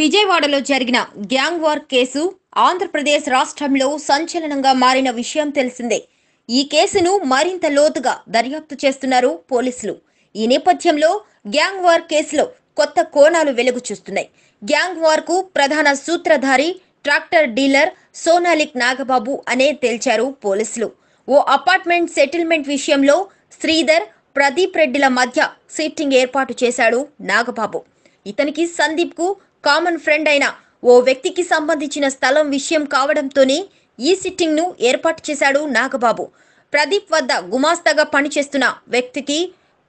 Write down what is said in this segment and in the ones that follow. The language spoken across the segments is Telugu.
విజయవాడలో జరిగిన గ్యాంగ్ వార్ కేసు ఆంధ్రప్రదేశ్ రాష్ట్రంలో సంచలనంగా మారిన విషయం తెలిసిందే ఈ కేసును మరింత లోతుగా దర్యాప్తు చేస్తున్నారు పోలీసులు ఈ నేపథ్యంలో గ్యాంగ్ వార్ కేసులో కొత్త కోణాలు వెలుగు చూస్తున్నాయి గ్యాంగ్ వార్ కు ప్రధాన సూత్రధారి ట్రాక్టర్ డీలర్ సోనాలిక్ నాగబాబు అనే తేల్చారు పోలీసులు ఓ అపార్ట్మెంట్ సెటిల్మెంట్ విషయంలో శ్రీధర్ ప్రదీప్ రెడ్డిల మధ్య సిట్టింగ్ ఏర్పాటు చేశాడు నాగబాబు ఇతనికి సందీప్కు కామన్ ఫ్రెండ్ అయిన ఓ వ్యక్తికి సంబంధించిన స్థలం విషయం కావడంతోనే ఈ సిట్టింగ్ను ఏర్పాటు చేశాడు నాగబాబు ప్రదీప్ వద్ద గుమాస్తాగా పనిచేస్తున్న వ్యక్తికి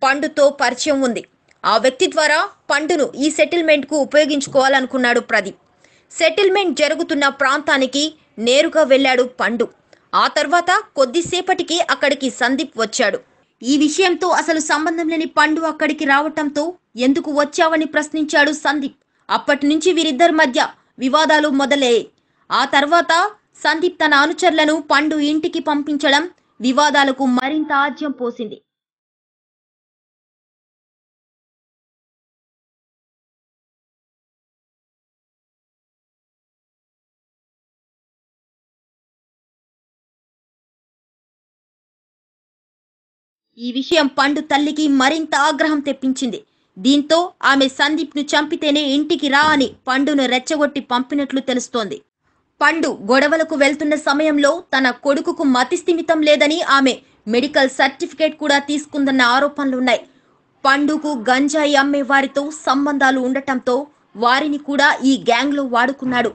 పండుతో పరిచయం ఉంది ఆ వ్యక్తి ద్వారా పండును ఈ సెటిల్మెంట్కు ఉపయోగించుకోవాలనుకున్నాడు ప్రదీప్ సెటిల్మెంట్ జరుగుతున్న ప్రాంతానికి నేరుగా వెళ్ళాడు పండు ఆ తర్వాత కొద్దిసేపటికి అక్కడికి సందీప్ వచ్చాడు ఈ విషయంతో అసలు సంబంధం లేని పండు అక్కడికి రావటంతో ఎందుకు వచ్చావని ప్రశ్నించాడు సందీప్ అప్పటి నుంచి వీరిద్దరి మధ్య వివాదాలు మొదలయ్యాయి ఆ తర్వాత సందీప్ తన అనుచరులను పండు ఇంటికి పంపించడం వివాదాలకు మరింత ఆజ్యం పోసింది ఈ విషయం పండు తల్లికి మరింత ఆగ్రహం తెప్పించింది దీంతో ఆమె సందీప్ను చంపితేనే ఇంటికి రా అని పండును రెచ్చగొట్టి పంపినట్లు తెలుస్తోంది పండు గొడవలకు వెళ్తున్న సమయంలో తన కొడుకుకు మతిస్థిమితం లేదని ఆమె మెడికల్ సర్టిఫికేట్ కూడా తీసుకుందన్న ఆరోపణలున్నాయి పండుకు గంజాయి అమ్మే వారితో సంబంధాలు ఉండటంతో వారిని కూడా ఈ గ్యాంగ్లో వాడుకున్నాడు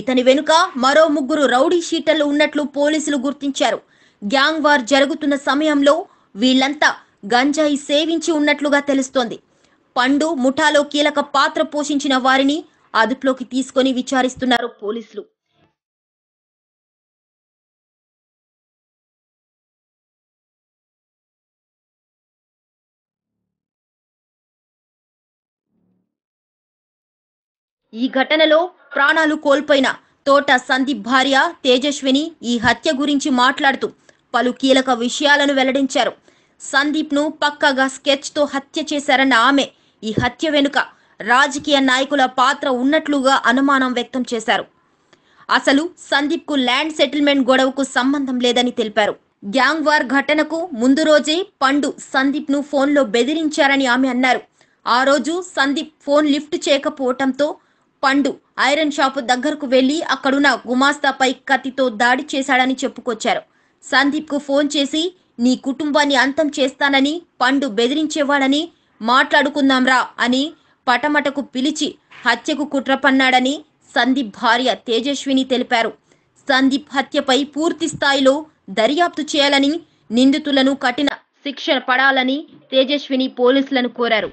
ఇతని వెనుక మరో ముగ్గురు రౌడీ షీటర్లు ఉన్నట్లు పోలీసులు గుర్తించారు గ్యాంగ్ వార్ జరుగుతున్న సమయంలో వీళ్లంతా గంజాయి సేవించి ఉన్నట్లుగా తెలుస్తోంది పండు ముఠాలో కీలక పాత్ర పోషించిన వారిని అదుపులోకి తీసుకొని విచారిస్తున్నారు పోలీసులు ఈ ఘటనలో ప్రాణాలు కోల్పోయిన తోట సందీప్ భార్య తేజస్విని ఈ హత్య గురించి మాట్లాడుతూ పలు కీలక విషయాలను వెల్లడించారు సందీప్ను పక్కగా స్కెచ్తో హత్య చేశారన్న ఆమె ఈ హత్య వెనుక రాజకీయ నాయకుల పాత్ర ఉన్నట్లుగా అనుమానం వ్యక్తం చేశారు అసలు సందీప్కు ల్యాండ్ సెటిల్మెంట్ గొడవకు సంబంధం లేదని తెలిపారు గ్యాంగ్ వార్ ఘటనకు ముందు రోజే పండు సందీప్ను ఫోన్లో బెదిరించారని ఆమె అన్నారు ఆ రోజు సందీప్ ఫోన్ లిఫ్ట్ చేయకపోవటంతో పండు ఐరన్ షాపు దగ్గరకు వెళ్లి అక్కడున్న గుమాస్తాపై కత్తితో దాడి చేశాడని చెప్పుకొచ్చారు సందీప్కు ఫోన్ చేసి నీ కుటుంబాన్ని అంతం చేస్తానని పండు బెదిరించేవాడని మాట్లాడుకుందాంరా అని పటమటకు పిలిచి హత్యకు కుట్ర పన్నాడని సందీప్ భార్య తేజస్విని తెలిపారు సందీప్ హత్యపై పూర్తి స్థాయిలో దర్యాప్తు చేయాలని నిందితులను కఠిన శిక్ష పడాలని తేజస్విని పోలీసులను కోరారు